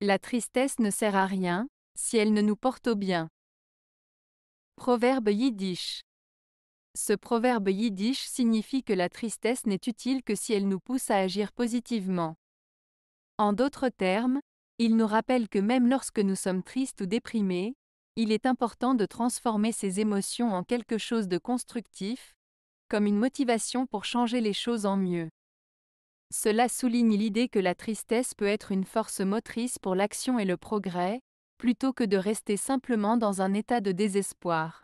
La tristesse ne sert à rien, si elle ne nous porte au bien. Proverbe yiddish. Ce proverbe yiddish signifie que la tristesse n'est utile que si elle nous pousse à agir positivement. En d'autres termes, il nous rappelle que même lorsque nous sommes tristes ou déprimés, il est important de transformer ces émotions en quelque chose de constructif, comme une motivation pour changer les choses en mieux. Cela souligne l'idée que la tristesse peut être une force motrice pour l'action et le progrès, plutôt que de rester simplement dans un état de désespoir.